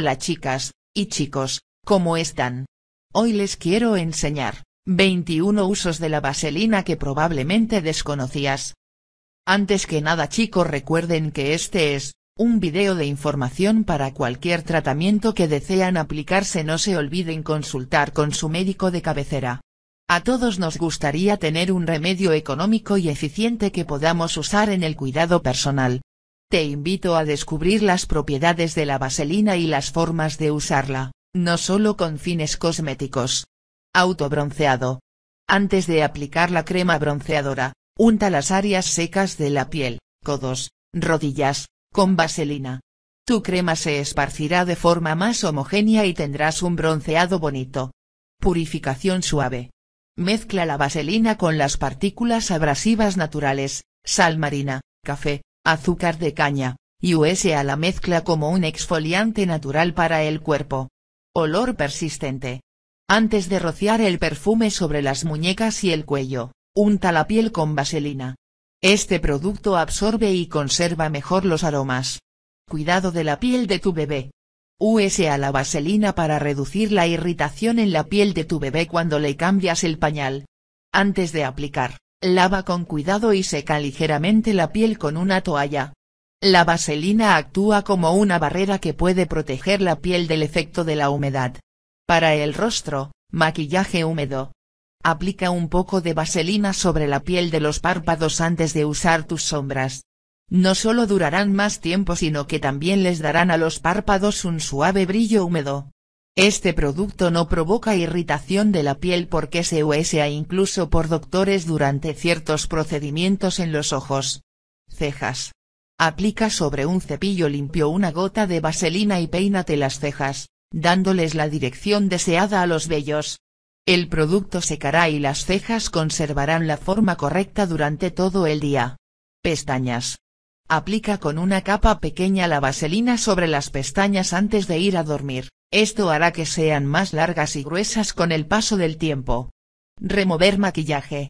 Hola chicas, y chicos, ¿cómo están? Hoy les quiero enseñar, 21 usos de la vaselina que probablemente desconocías. Antes que nada chicos recuerden que este es, un video de información para cualquier tratamiento que desean aplicarse no se olviden consultar con su médico de cabecera. A todos nos gustaría tener un remedio económico y eficiente que podamos usar en el cuidado personal, te invito a descubrir las propiedades de la vaselina y las formas de usarla, no solo con fines cosméticos. Autobronceado. Antes de aplicar la crema bronceadora, unta las áreas secas de la piel, codos, rodillas, con vaselina. Tu crema se esparcirá de forma más homogénea y tendrás un bronceado bonito. Purificación suave. Mezcla la vaselina con las partículas abrasivas naturales, sal marina, café, azúcar de caña, y usa a la mezcla como un exfoliante natural para el cuerpo. Olor persistente. Antes de rociar el perfume sobre las muñecas y el cuello, unta la piel con vaselina. Este producto absorbe y conserva mejor los aromas. Cuidado de la piel de tu bebé. Usa a la vaselina para reducir la irritación en la piel de tu bebé cuando le cambias el pañal. Antes de aplicar, Lava con cuidado y seca ligeramente la piel con una toalla. La vaselina actúa como una barrera que puede proteger la piel del efecto de la humedad. Para el rostro, maquillaje húmedo. Aplica un poco de vaselina sobre la piel de los párpados antes de usar tus sombras. No solo durarán más tiempo sino que también les darán a los párpados un suave brillo húmedo. Este producto no provoca irritación de la piel porque se usa incluso por doctores durante ciertos procedimientos en los ojos. Cejas. Aplica sobre un cepillo limpio una gota de vaselina y peínate las cejas, dándoles la dirección deseada a los vellos. El producto secará y las cejas conservarán la forma correcta durante todo el día. Pestañas. Aplica con una capa pequeña la vaselina sobre las pestañas antes de ir a dormir. Esto hará que sean más largas y gruesas con el paso del tiempo. Remover maquillaje.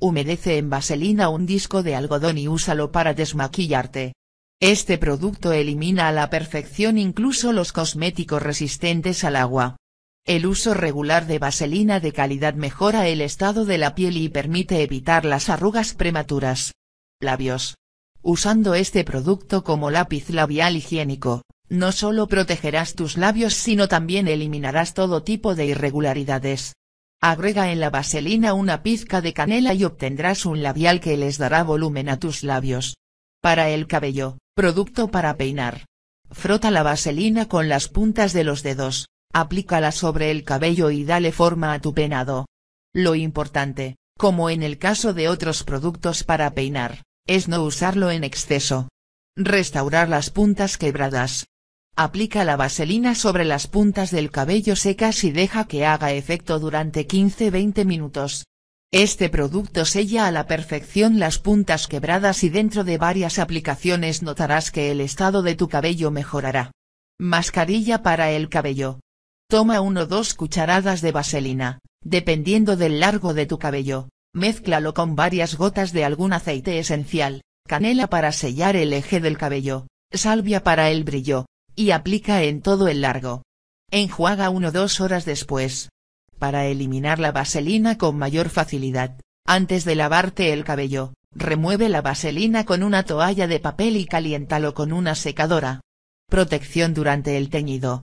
Humedece en vaselina un disco de algodón y úsalo para desmaquillarte. Este producto elimina a la perfección incluso los cosméticos resistentes al agua. El uso regular de vaselina de calidad mejora el estado de la piel y permite evitar las arrugas prematuras. Labios. Usando este producto como lápiz labial higiénico, no solo protegerás tus labios sino también eliminarás todo tipo de irregularidades. Agrega en la vaselina una pizca de canela y obtendrás un labial que les dará volumen a tus labios. Para el cabello, producto para peinar. Frota la vaselina con las puntas de los dedos, aplícala sobre el cabello y dale forma a tu peinado. Lo importante, como en el caso de otros productos para peinar, es no usarlo en exceso. Restaurar las puntas quebradas. Aplica la vaselina sobre las puntas del cabello secas y deja que haga efecto durante 15-20 minutos. Este producto sella a la perfección las puntas quebradas y dentro de varias aplicaciones notarás que el estado de tu cabello mejorará. Mascarilla para el cabello. Toma 1 o 2 cucharadas de vaselina, dependiendo del largo de tu cabello, mézclalo con varias gotas de algún aceite esencial, canela para sellar el eje del cabello, salvia para el brillo, y aplica en todo el largo. Enjuaga 1-2 horas después. Para eliminar la vaselina con mayor facilidad, antes de lavarte el cabello, remueve la vaselina con una toalla de papel y caliéntalo con una secadora. Protección durante el teñido.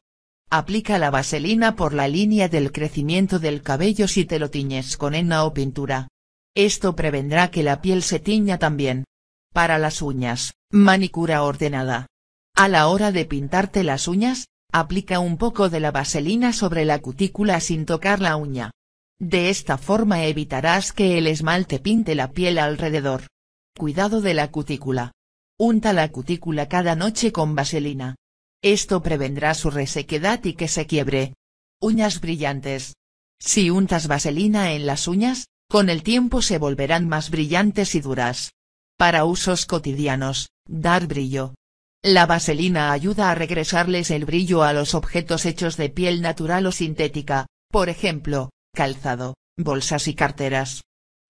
Aplica la vaselina por la línea del crecimiento del cabello si te lo tiñes con henna o pintura. Esto prevendrá que la piel se tiña también. Para las uñas, manicura ordenada. A la hora de pintarte las uñas, aplica un poco de la vaselina sobre la cutícula sin tocar la uña. De esta forma evitarás que el esmalte pinte la piel alrededor. Cuidado de la cutícula. Unta la cutícula cada noche con vaselina. Esto prevendrá su resequedad y que se quiebre. Uñas brillantes. Si untas vaselina en las uñas, con el tiempo se volverán más brillantes y duras. Para usos cotidianos, dar brillo, la vaselina ayuda a regresarles el brillo a los objetos hechos de piel natural o sintética, por ejemplo, calzado, bolsas y carteras.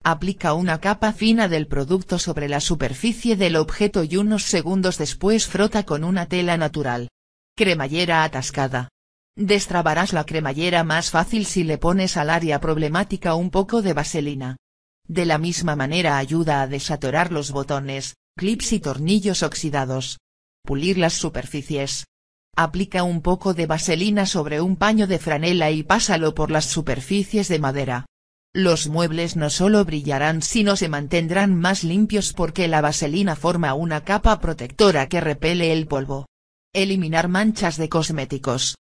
Aplica una capa fina del producto sobre la superficie del objeto y unos segundos después frota con una tela natural. Cremallera atascada. Destrabarás la cremallera más fácil si le pones al área problemática un poco de vaselina. De la misma manera ayuda a desatorar los botones, clips y tornillos oxidados. Pulir las superficies. Aplica un poco de vaselina sobre un paño de franela y pásalo por las superficies de madera. Los muebles no solo brillarán sino se mantendrán más limpios porque la vaselina forma una capa protectora que repele el polvo. Eliminar manchas de cosméticos.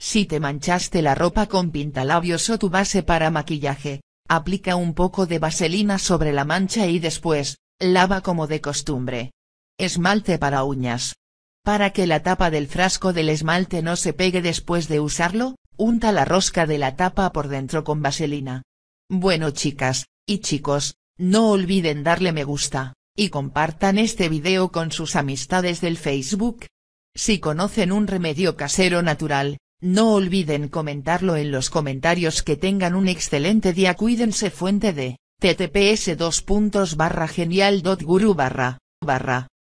Si te manchaste la ropa con pintalabios o tu base para maquillaje, aplica un poco de vaselina sobre la mancha y después, lava como de costumbre. Esmalte para uñas. Para que la tapa del frasco del esmalte no se pegue después de usarlo, unta la rosca de la tapa por dentro con vaselina. Bueno chicas, y chicos, no olviden darle me gusta, y compartan este video con sus amistades del Facebook. Si conocen un remedio casero natural, no olviden comentarlo en los comentarios que tengan un excelente día cuídense fuente de, ttps genialguru